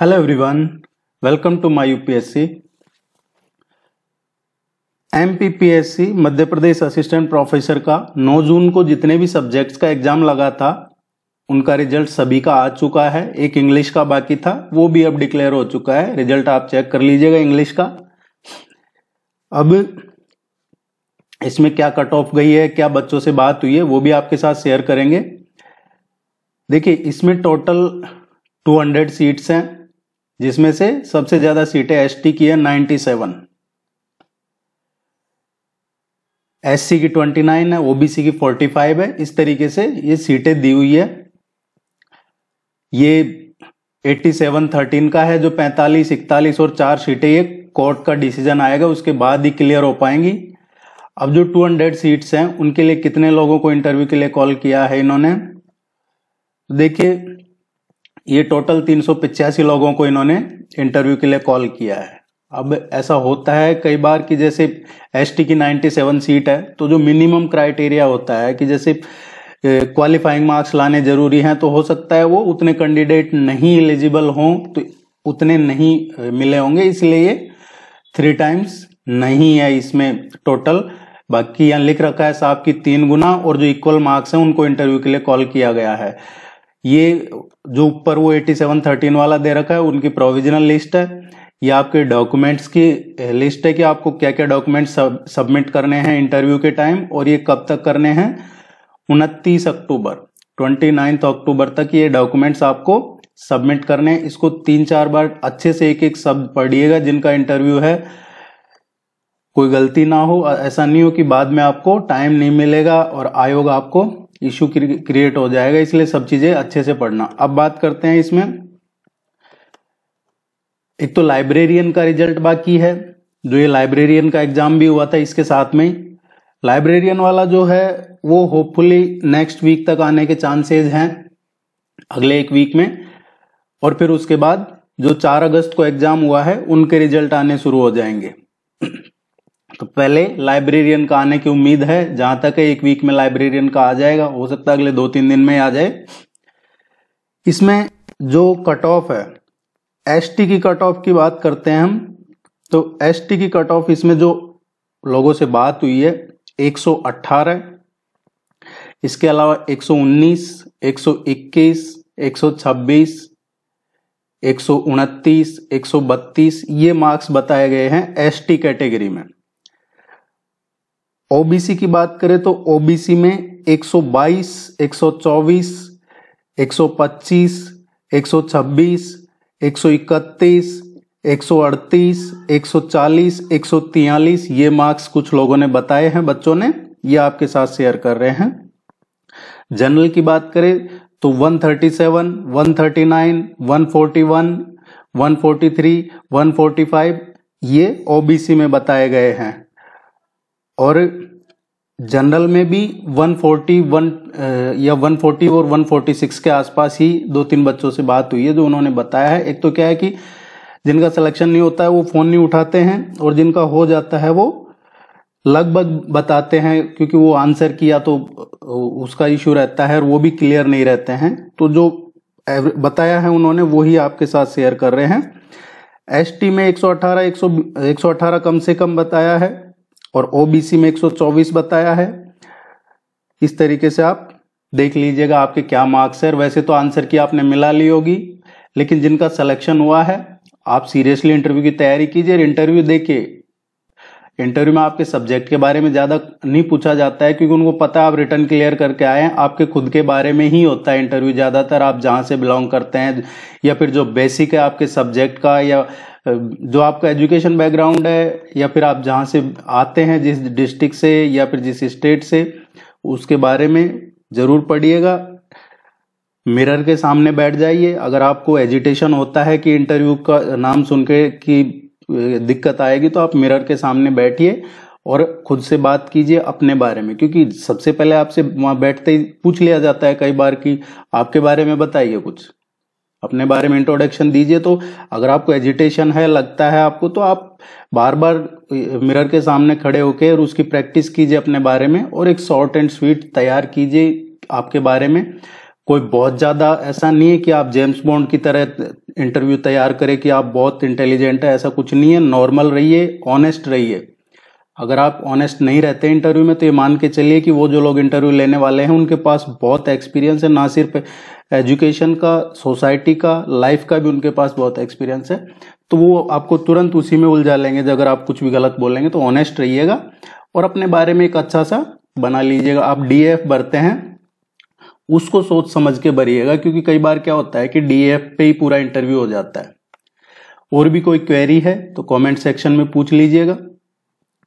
hello everyone welcome to my UPSC MPPSC Madhya Pradesh assistant professor का 9 जून को जितने भी सब्जेक्ट्स का एग्जाम लगा था उनका रिजल्ट सभी का आ चुका है एक इंग्लिश का बाकी था वो भी अब डिक्लेयर हो चुका है रिजल्ट आप चेक कर लीजिएगा इंग्लिश का अब इसमें क्या कट ऑफ गई है क्या बच्चों से बात हुई है वो भी आपके साथ शेयर करेंगे देखिए इसमें टोटल 200 सीट्स हैं जिसमें से सबसे ज्यादा सीटें एसटी की है 97 एससी की 29 है ओबीसी की 45 है इस तरीके से ये सीटें दी हुई है ये सेवन थर्टीन का है जो 45 इकतालीस और चार सीटें ये कोर्ट का डिसीजन आएगा उसके बाद ही क्लियर हो पाएंगी अब जो 200 सीट्स हैं उनके लिए कितने लोगों को इंटरव्यू के लिए कॉल किया है इन्होंने तो देखिए ये टोटल तीन लोगों को इन्होंने इंटरव्यू के लिए कॉल किया है अब ऐसा होता है कई बार कि जैसे एस की 97 सीट है तो जो मिनिमम क्राइटेरिया होता है कि जैसे क्वालिफाइंग मार्क्स लाने जरूरी हैं तो हो सकता है वो उतने कैंडिडेट नहीं एलिजिबल हों तो उतने नहीं मिले होंगे इसलिए ये थ्री टाइम्स नहीं है इसमें टोटल बाकी यहाँ लिख रखा है साहब की तीन गुना और जो इक्वल मार्क्स हैं उनको इंटरव्यू के लिए कॉल किया गया है ये जो ऊपर वो एटी सेवन थर्टीन वाला दे रखा है उनकी प्रोविजनल लिस्ट है ये आपके डॉक्यूमेंट्स की लिस्ट है कि आपको क्या क्या डॉक्यूमेंट सब सबमिट करने हैं इंटरव्यू के टाइम और ये कब तक करने हैं उनतीस अक्टूबर ट्वेंटी नाइन्थ अक्टूबर तक ये डॉक्यूमेंट्स आपको सबमिट करने हैं इसको तीन चार बार अच्छे से एक एक शब्द पढ़िएगा जिनका इंटरव्यू है कोई गलती ना हो ऐसा नहीं हो कि बाद में आपको टाइम नहीं मिलेगा और आयोग आपको इशू क्रिएट हो जाएगा इसलिए सब चीजें अच्छे से पढ़ना अब बात करते हैं इसमें एक तो लाइब्रेरियन का रिजल्ट बाकी है जो ये लाइब्रेरियन का एग्जाम भी हुआ था इसके साथ में लाइब्रेरियन वाला जो है वो होपफुली नेक्स्ट वीक तक आने के चांसेस हैं अगले एक वीक में और फिर उसके बाद जो चार अगस्त को एग्जाम हुआ है उनके रिजल्ट आने शुरू हो जाएंगे तो पहले लाइब्रेरियन का आने की उम्मीद है जहां तक है एक वीक में लाइब्रेरियन का आ जाएगा हो सकता है अगले दो तीन दिन में आ जाए इसमें जो कट ऑफ है एस की कट ऑफ की बात करते हैं हम तो एस की कट ऑफ इसमें जो लोगों से बात हुई है 118 इसके अलावा 119 121 126 129 132 ये मार्क्स बताए गए हैं एसटी कैटेगरी में ओबीसी की बात करें तो ओबीसी में 122, सौ 125, 126, 131, 138, 140, 143 ये मार्क्स कुछ लोगों ने बताए हैं बच्चों ने ये आपके साथ शेयर कर रहे हैं जनरल की बात करें तो 137, 139, 141, 143, 145 ये ओबीसी में बताए गए हैं और जनरल में भी 141 या 140 और 146 के आसपास ही दो तीन बच्चों से बात हुई है जो उन्होंने बताया है एक तो क्या है कि जिनका सिलेक्शन नहीं होता है वो फ़ोन नहीं उठाते हैं और जिनका हो जाता है वो लगभग बताते हैं क्योंकि वो आंसर किया तो उसका इशू रहता है और वो भी क्लियर नहीं रहते हैं तो जो बताया है उन्होंने वो ही आपके साथ शेयर कर रहे हैं एसटी में 118 118 कम से कम बताया है और ओबीसी में 124 बताया है इस तरीके से आप देख लीजिएगा आपके क्या मार्क्स है वैसे तो आंसर की आपने मिला ली होगी लेकिन जिनका सिलेक्शन हुआ है आप सीरियसली इंटरव्यू की तैयारी कीजिए और इंटरव्यू देखिए इंटरव्यू में आपके सब्जेक्ट के बारे में ज़्यादा नहीं पूछा जाता है क्योंकि उनको पता है आप रिटर्न क्लियर करके आए हैं आपके खुद के बारे में ही होता है इंटरव्यू ज़्यादातर आप जहाँ से बिलोंग करते हैं या फिर जो बेसिक है आपके सब्जेक्ट का या जो आपका एजुकेशन बैकग्राउंड है या फिर आप जहाँ से आते हैं जिस डिस्ट्रिक्ट से या फिर जिस स्टेट से उसके बारे में ज़रूर पढ़िएगा मिरर के सामने बैठ जाइए अगर आपको एजिटेशन होता है कि इंटरव्यू का नाम सुन के कि दिक्कत आएगी तो आप मिरर के सामने बैठिए और खुद से बात कीजिए अपने बारे में क्योंकि सबसे पहले आपसे वहाँ बैठते ही पूछ लिया जाता है कई बार कि आपके बारे में बताइए कुछ अपने बारे में इंट्रोडक्शन दीजिए तो अगर आपको एजिटेशन है लगता है आपको तो आप बार बार मिरर के सामने खड़े होकर और उसकी प्रैक्टिस कीजिए अपने बारे में और एक शॉर्ट एंड स्वीट तैयार कीजिए आपके बारे में कोई बहुत ज़्यादा ऐसा नहीं है कि आप जेम्स बॉन्ड की तरह इंटरव्यू तैयार करें कि आप बहुत इंटेलिजेंट है ऐसा कुछ नहीं है नॉर्मल रहिए ऑनेस्ट रहिए अगर आप ऑनेस्ट नहीं रहते इंटरव्यू में तो ये मान के चलिए कि वो जो लोग इंटरव्यू लेने वाले हैं उनके पास बहुत एक्सपीरियंस है ना सिर्फ एजुकेशन का सोसाइटी का लाइफ का भी उनके पास बहुत एक्सपीरियंस है तो वो आपको तुरंत उसी में उलझा लेंगे अगर आप कुछ भी गलत बोलेंगे तो ऑनेस्ट रहिएगा और अपने बारे में एक अच्छा सा बना लीजिएगा आप डी भरते हैं उसको सोच समझ के भरिएगा क्योंकि कई बार क्या होता है कि एफ पे ही पूरा इंटरव्यू हो जाता है और भी कोई क्वेरी है तो कमेंट सेक्शन में पूछ लीजिएगा